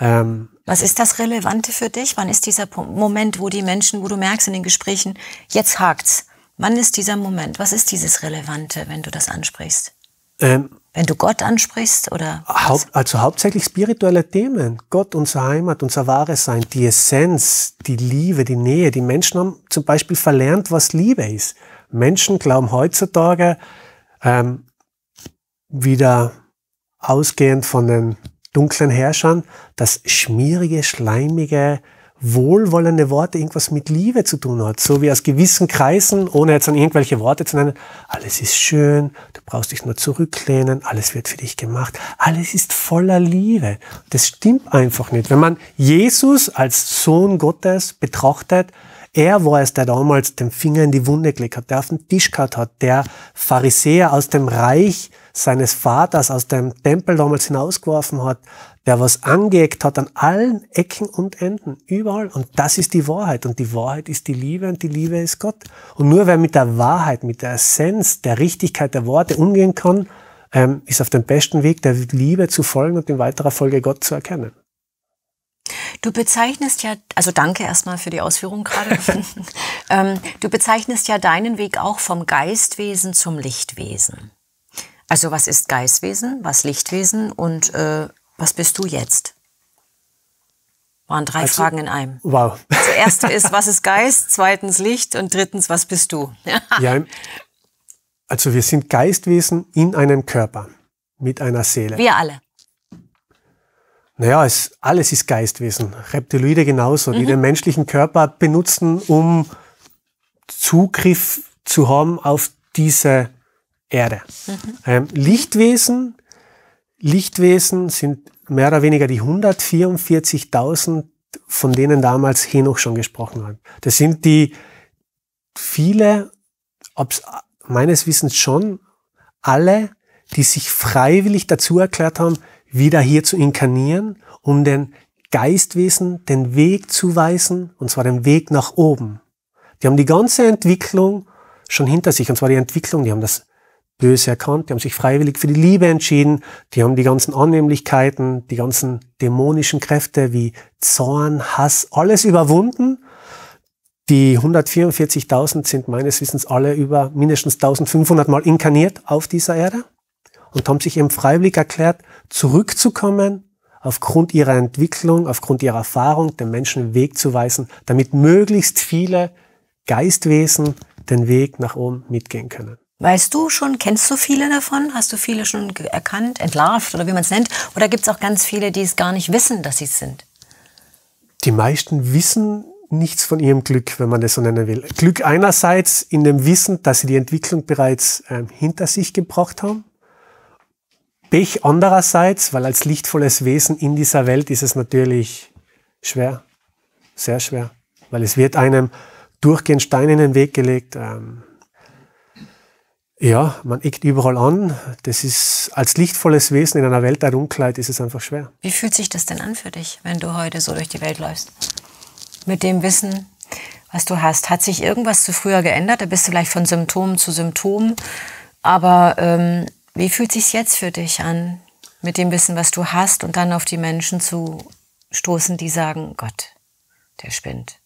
ähm, was ist das Relevante für dich? Wann ist dieser Moment, wo die Menschen, wo du merkst in den Gesprächen, jetzt hakt's? Wann ist dieser Moment? Was ist dieses Relevante, wenn du das ansprichst? Ähm, wenn du Gott ansprichst oder? Haupt, also hauptsächlich spirituelle Themen. Gott, unsere Heimat, unser wahres Sein, die Essenz, die Liebe, die Nähe. Die Menschen haben zum Beispiel verlernt, was Liebe ist. Menschen glauben heutzutage ähm, wieder ausgehend von den dunklen Herrschern, dass schmierige, schleimige, wohlwollende Worte irgendwas mit Liebe zu tun hat. So wie aus gewissen Kreisen, ohne jetzt an irgendwelche Worte zu nennen, alles ist schön, du brauchst dich nur zurücklehnen, alles wird für dich gemacht, alles ist voller Liebe. Das stimmt einfach nicht. Wenn man Jesus als Sohn Gottes betrachtet, er war es, der damals den Finger in die Wunde gelegt hat, der auf den Tisch gehabt hat, der Pharisäer aus dem Reich seines Vaters, aus dem Tempel damals hinausgeworfen hat, der was angeeckt hat an allen Ecken und Enden, überall. Und das ist die Wahrheit. Und die Wahrheit ist die Liebe und die Liebe ist Gott. Und nur wer mit der Wahrheit, mit der Essenz, der Richtigkeit der Worte umgehen kann, ähm, ist auf dem besten Weg, der Liebe zu folgen und in weiterer Folge Gott zu erkennen. Du bezeichnest ja, also danke erstmal für die Ausführung gerade. (laughs) ähm, du bezeichnest ja deinen Weg auch vom Geistwesen zum Lichtwesen. Also was ist Geistwesen, was Lichtwesen und äh, was bist du jetzt? Waren drei also, Fragen in einem. Wow. Also erste ist, was ist (laughs) Geist? Zweitens Licht und drittens, was bist du? ja, also wir sind Geistwesen in einem Körper mit einer Seele. Wir alle. Naja, es, alles ist Geistwesen. Reptiloide genauso, mhm. die den menschlichen Körper benutzen, um Zugriff zu haben auf diese Erde. Mhm. Ähm, Lichtwesen, Lichtwesen sind mehr oder weniger die 144.000, von denen damals Henoch schon gesprochen hat. Das sind die viele, meines Wissens schon alle, die sich freiwillig dazu erklärt haben, wieder hier zu inkarnieren, um den Geistwesen den Weg zu weisen, und zwar den Weg nach oben. Die haben die ganze Entwicklung schon hinter sich, und zwar die Entwicklung, die haben das Böse erkannt, die haben sich freiwillig für die Liebe entschieden, die haben die ganzen Annehmlichkeiten, die ganzen dämonischen Kräfte wie Zorn, Hass, alles überwunden. Die 144.000 sind meines Wissens alle über mindestens 1500 Mal inkarniert auf dieser Erde und haben sich eben freiwillig erklärt, zurückzukommen, aufgrund ihrer Entwicklung, aufgrund ihrer Erfahrung den Menschen den Weg zu weisen, damit möglichst viele Geistwesen den Weg nach oben mitgehen können. Weißt du schon, kennst du viele davon? Hast du viele schon erkannt, entlarvt oder wie man es nennt? Oder gibt es auch ganz viele, die es gar nicht wissen, dass sie es sind? Die meisten wissen nichts von ihrem Glück, wenn man das so nennen will. Glück einerseits in dem Wissen, dass sie die Entwicklung bereits äh, hinter sich gebracht haben Pech andererseits, weil als lichtvolles Wesen in dieser Welt ist es natürlich schwer, sehr schwer, weil es wird einem durchgehend Stein in den Weg gelegt. Ähm, ja, man eckt überall an. Das ist als lichtvolles Wesen in einer Welt der Dunkelheit ist es einfach schwer. Wie fühlt sich das denn an für dich, wenn du heute so durch die Welt läufst? Mit dem Wissen, was du hast. Hat sich irgendwas zu früher geändert? Da bist du vielleicht von Symptom zu Symptom. Aber ähm, wie fühlt sich's jetzt für dich an, mit dem Wissen, was du hast, und dann auf die Menschen zu stoßen, die sagen, Gott, der spinnt?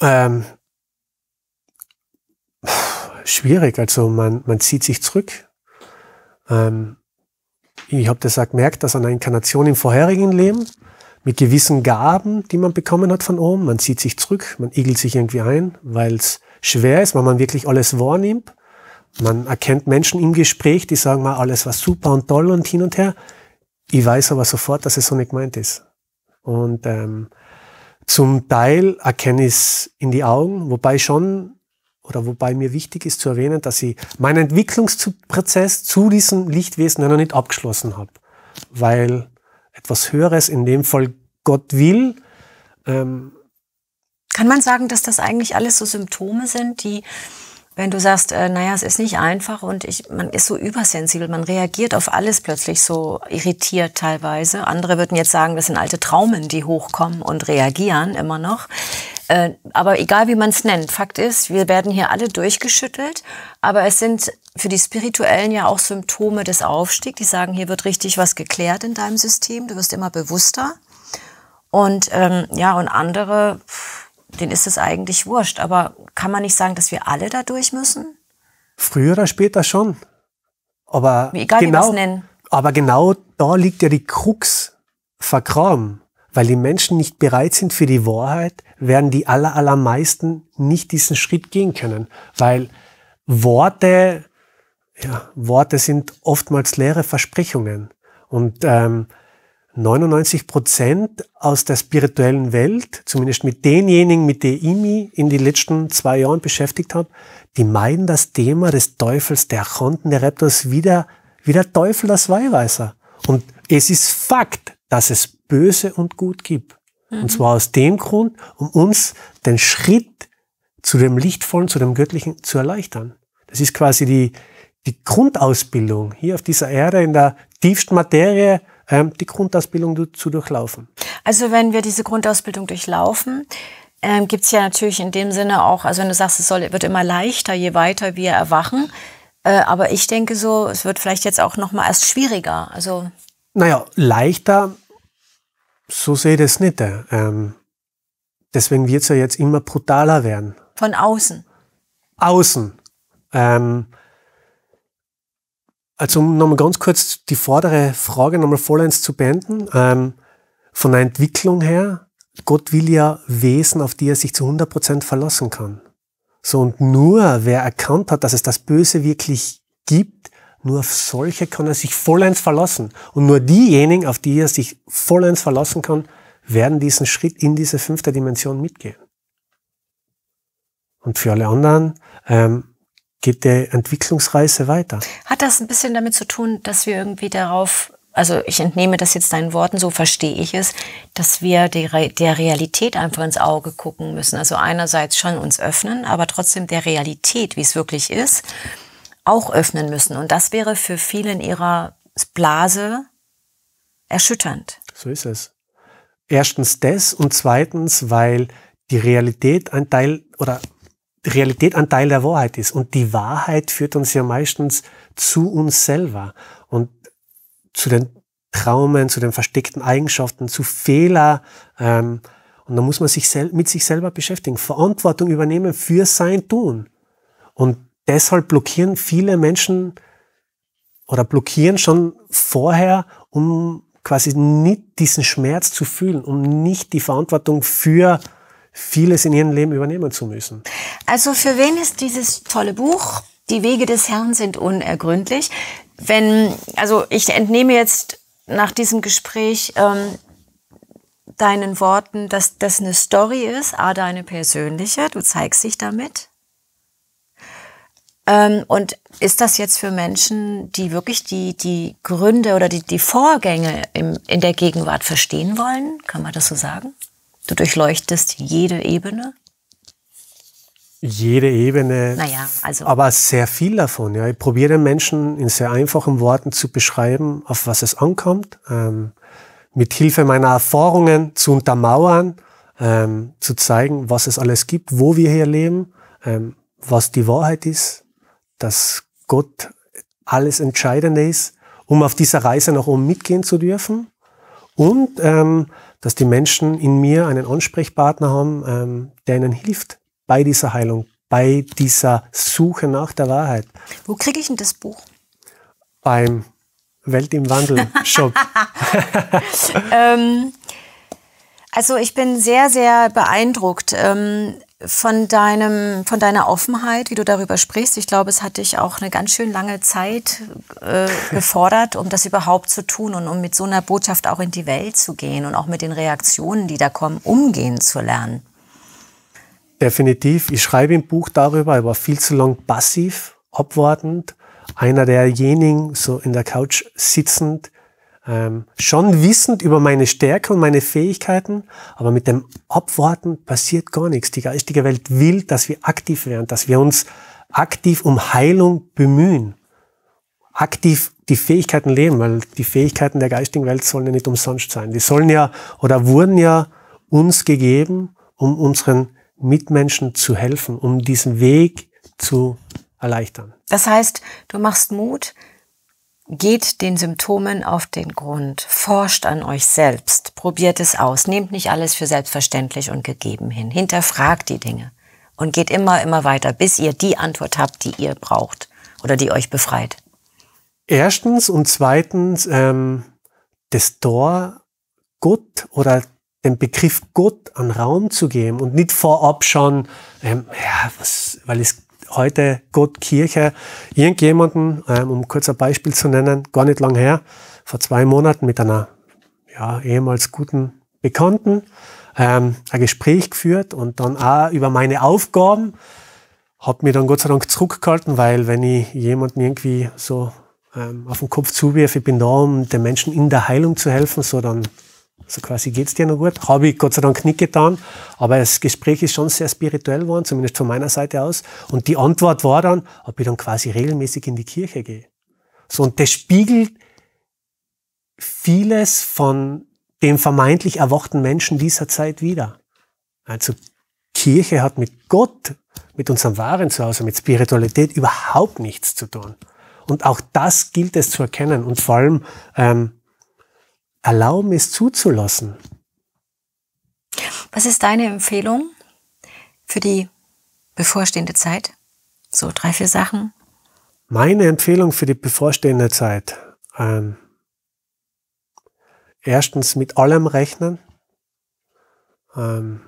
Ähm, schwierig. Also man, man zieht sich zurück. Ähm, ich habe das auch gemerkt, dass an der Inkarnation im vorherigen Leben mit gewissen Gaben, die man bekommen hat von oben, man zieht sich zurück, man igelt sich irgendwie ein, weil es schwer ist, weil man wirklich alles wahrnimmt man erkennt Menschen im Gespräch, die sagen mal, alles war super und toll und hin und her. Ich weiß aber sofort, dass es so nicht gemeint ist. Und ähm, zum Teil erkenne ich es in die Augen, wobei schon oder wobei mir wichtig ist zu erwähnen, dass ich meinen Entwicklungsprozess zu diesem Lichtwesen noch nicht abgeschlossen habe, weil etwas Höheres, in dem Fall Gott will. Ähm Kann man sagen, dass das eigentlich alles so Symptome sind, die wenn du sagst, äh, naja, es ist nicht einfach und ich, man ist so übersensibel, man reagiert auf alles plötzlich so irritiert teilweise. Andere würden jetzt sagen, das sind alte Traumen, die hochkommen und reagieren immer noch. Äh, aber egal wie man es nennt, Fakt ist, wir werden hier alle durchgeschüttelt, aber es sind für die Spirituellen ja auch Symptome des Aufstiegs. Die sagen, hier wird richtig was geklärt in deinem System, du wirst immer bewusster. Und ähm, ja, und andere den ist es eigentlich wurscht. Aber kann man nicht sagen, dass wir alle da durch müssen? Früher oder später schon. Aber Egal, genau, wie nennen. Aber genau da liegt ja die Krux vergraben. Weil die Menschen nicht bereit sind für die Wahrheit, werden die aller, allermeisten nicht diesen Schritt gehen können. Weil Worte, ja, Worte sind oftmals leere Versprechungen. Und ähm, 99 Prozent aus der spirituellen Welt, zumindest mit denjenigen, mit denen ich mich in den letzten zwei Jahren beschäftigt habe, die meiden das Thema des Teufels, der Konten, der Reptos wieder, wie der Teufel das Weihweiser. Und es ist Fakt, dass es Böse und Gut gibt. Mhm. Und zwar aus dem Grund, um uns den Schritt zu dem Lichtvollen, zu dem Göttlichen zu erleichtern. Das ist quasi die, die Grundausbildung hier auf dieser Erde in der tiefsten Materie, ähm, die Grundausbildung zu durchlaufen? Also wenn wir diese Grundausbildung durchlaufen, ähm, gibt es ja natürlich in dem Sinne auch, also wenn du sagst, es soll, wird immer leichter, je weiter wir erwachen. Äh, aber ich denke so, es wird vielleicht jetzt auch nochmal erst schwieriger. Also naja, leichter, so sehe ich das nicht. Äh, ähm, deswegen wird es ja jetzt immer brutaler werden. Von außen. Außen. Ähm, also um nochmal ganz kurz die vordere Frage nochmal vollends zu beenden. Ähm, von der Entwicklung her, Gott will ja Wesen, auf die er sich zu 100% verlassen kann. So, und nur wer erkannt hat, dass es das Böse wirklich gibt, nur auf solche kann er sich vollends verlassen. Und nur diejenigen, auf die er sich vollends verlassen kann, werden diesen Schritt in diese fünfte Dimension mitgehen. Und für alle anderen, ähm, geht der Entwicklungsreise weiter. Hat das ein bisschen damit zu tun, dass wir irgendwie darauf, also ich entnehme das jetzt deinen Worten, so verstehe ich es, dass wir der, der Realität einfach ins Auge gucken müssen. Also einerseits schon uns öffnen, aber trotzdem der Realität, wie es wirklich ist, auch öffnen müssen. Und das wäre für viele in ihrer Blase erschütternd. So ist es. Erstens das und zweitens, weil die Realität ein Teil oder Realität ein Teil der Wahrheit ist. Und die Wahrheit führt uns ja meistens zu uns selber und zu den Traumen, zu den versteckten Eigenschaften, zu Fehler. Ähm, und da muss man sich mit sich selber beschäftigen, Verantwortung übernehmen für sein Tun. Und deshalb blockieren viele Menschen oder blockieren schon vorher, um quasi nicht diesen Schmerz zu fühlen, um nicht die Verantwortung für vieles in ihrem Leben übernehmen zu müssen. Also für wen ist dieses tolle Buch? Die Wege des Herrn sind unergründlich. Wenn, also ich entnehme jetzt nach diesem Gespräch ähm, deinen Worten, dass das eine Story ist, a deine persönliche, du zeigst dich damit. Ähm, und ist das jetzt für Menschen, die wirklich die, die Gründe oder die, die Vorgänge im, in der Gegenwart verstehen wollen? Kann man das so sagen? Du durchleuchtest jede Ebene? Jede Ebene. Naja, also. Aber sehr viel davon. Ja. Ich probiere den Menschen in sehr einfachen Worten zu beschreiben, auf was es ankommt. Ähm, mit Hilfe meiner Erfahrungen zu untermauern, ähm, zu zeigen, was es alles gibt, wo wir hier leben, ähm, was die Wahrheit ist, dass Gott alles Entscheidende ist, um auf dieser Reise nach oben mitgehen zu dürfen und ähm, dass die Menschen in mir einen Ansprechpartner haben, ähm, der ihnen hilft bei dieser Heilung, bei dieser Suche nach der Wahrheit. Wo kriege ich denn das Buch? Beim Welt im Wandel Shop. (laughs) (laughs) ähm, also ich bin sehr, sehr beeindruckt. Ähm, von, deinem, von deiner Offenheit, wie du darüber sprichst. Ich glaube, es hat dich auch eine ganz schön lange Zeit äh, (laughs) gefordert, um das überhaupt zu tun und um mit so einer Botschaft auch in die Welt zu gehen und auch mit den Reaktionen, die da kommen, umgehen zu lernen. Definitiv. Ich schreibe im Buch darüber, aber viel zu lang passiv, abwartend, einer derjenigen, so in der Couch sitzend, ähm, schon wissend über meine Stärke und meine Fähigkeiten, aber mit dem Abwarten passiert gar nichts. Die geistige Welt will, dass wir aktiv werden, dass wir uns aktiv um Heilung bemühen, aktiv die Fähigkeiten leben, weil die Fähigkeiten der geistigen Welt sollen ja nicht umsonst sein. Die sollen ja oder wurden ja uns gegeben, um unseren Mitmenschen zu helfen, um diesen Weg zu erleichtern. Das heißt, du machst Mut, Geht den Symptomen auf den Grund, forscht an euch selbst, probiert es aus, nehmt nicht alles für selbstverständlich und gegeben hin, hinterfragt die Dinge und geht immer, immer weiter, bis ihr die Antwort habt, die ihr braucht oder die euch befreit. Erstens und zweitens, ähm, das Tor Gott oder den Begriff Gott an Raum zu geben und nicht vorab schon, ähm, ja, was, weil es heute Gott Kirche irgendjemanden, ähm, um kurz ein Beispiel zu nennen, gar nicht lang her, vor zwei Monaten mit einer ja, ehemals guten Bekannten ähm, ein Gespräch geführt und dann auch über meine Aufgaben. hat mir dann Gott sei Dank zurückgehalten, weil wenn ich jemanden irgendwie so ähm, auf den Kopf zuwirf, ich bin da, um den Menschen in der Heilung zu helfen, so dann so also quasi geht es dir noch gut. Habe ich Gott sei Dank nicht getan, aber das Gespräch ist schon sehr spirituell geworden, zumindest von meiner Seite aus. Und die Antwort war dann, ob ich dann quasi regelmäßig in die Kirche gehe. So, und das spiegelt vieles von dem vermeintlich erwachten Menschen dieser Zeit wieder. Also Kirche hat mit Gott, mit unserem wahren Zuhause, mit Spiritualität überhaupt nichts zu tun. Und auch das gilt es zu erkennen und vor allem ähm, erlauben, es zuzulassen. Was ist deine Empfehlung für die bevorstehende Zeit? So drei, vier Sachen. Meine Empfehlung für die bevorstehende Zeit. Ähm, erstens mit allem rechnen. Ähm,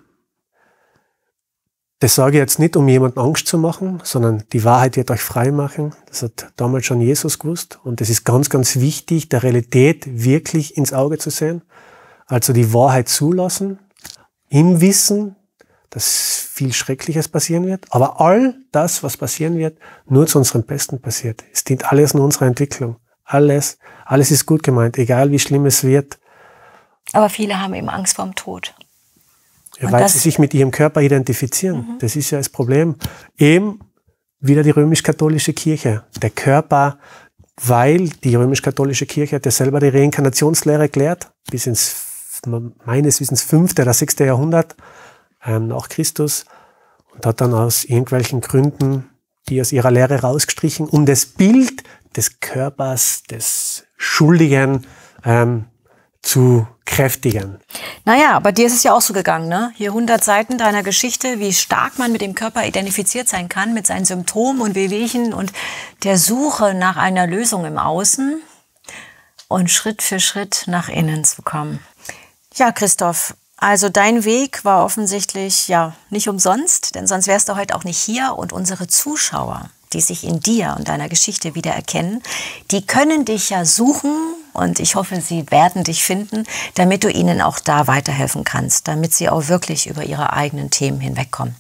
das sage ich jetzt nicht, um jemanden Angst zu machen, sondern die Wahrheit wird euch frei machen. Das hat damals schon Jesus gewusst. Und es ist ganz, ganz wichtig, der Realität wirklich ins Auge zu sehen. Also die Wahrheit zulassen, im Wissen, dass viel Schreckliches passieren wird. Aber all das, was passieren wird, nur zu unserem Besten passiert. Es dient alles in unserer Entwicklung. Alles, alles ist gut gemeint, egal wie schlimm es wird. Aber viele haben eben Angst vorm Tod. Ja, weil sie sich mit ihrem Körper identifizieren. Mhm. Das ist ja das Problem. Eben wieder die römisch-katholische Kirche. Der Körper, weil die römisch-katholische Kirche hat ja selber die Reinkarnationslehre erklärt, bis ins meines Wissens fünfte oder sechste Jahrhundert ähm, nach Christus und hat dann aus irgendwelchen Gründen die aus ihrer Lehre rausgestrichen, um das Bild des Körpers, des Schuldigen ähm, zu kräftigen. Naja, aber dir ist es ja auch so gegangen, ne? Hier 100 Seiten deiner Geschichte, wie stark man mit dem Körper identifiziert sein kann, mit seinen Symptomen und Wehwehchen und der Suche nach einer Lösung im Außen und Schritt für Schritt nach innen zu kommen. Ja, Christoph, also dein Weg war offensichtlich ja nicht umsonst, denn sonst wärst du heute auch nicht hier und unsere Zuschauer, die sich in dir und deiner Geschichte wiedererkennen, die können dich ja suchen, und ich hoffe, sie werden dich finden, damit du ihnen auch da weiterhelfen kannst, damit sie auch wirklich über ihre eigenen Themen hinwegkommen.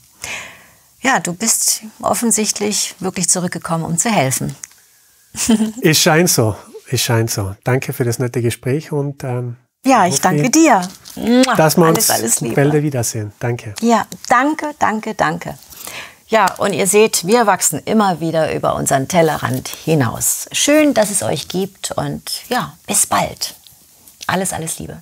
Ja, du bist offensichtlich wirklich zurückgekommen, um zu helfen. (laughs) es scheint so. Es scheint so. Danke für das nette Gespräch und ähm, ja, ich danke dir. Dass wir alles, uns alles Liebe. Bälde wiedersehen. Danke. Ja, danke, danke, danke. Ja, und ihr seht, wir wachsen immer wieder über unseren Tellerrand hinaus. Schön, dass es euch gibt und ja, bis bald. Alles, alles Liebe.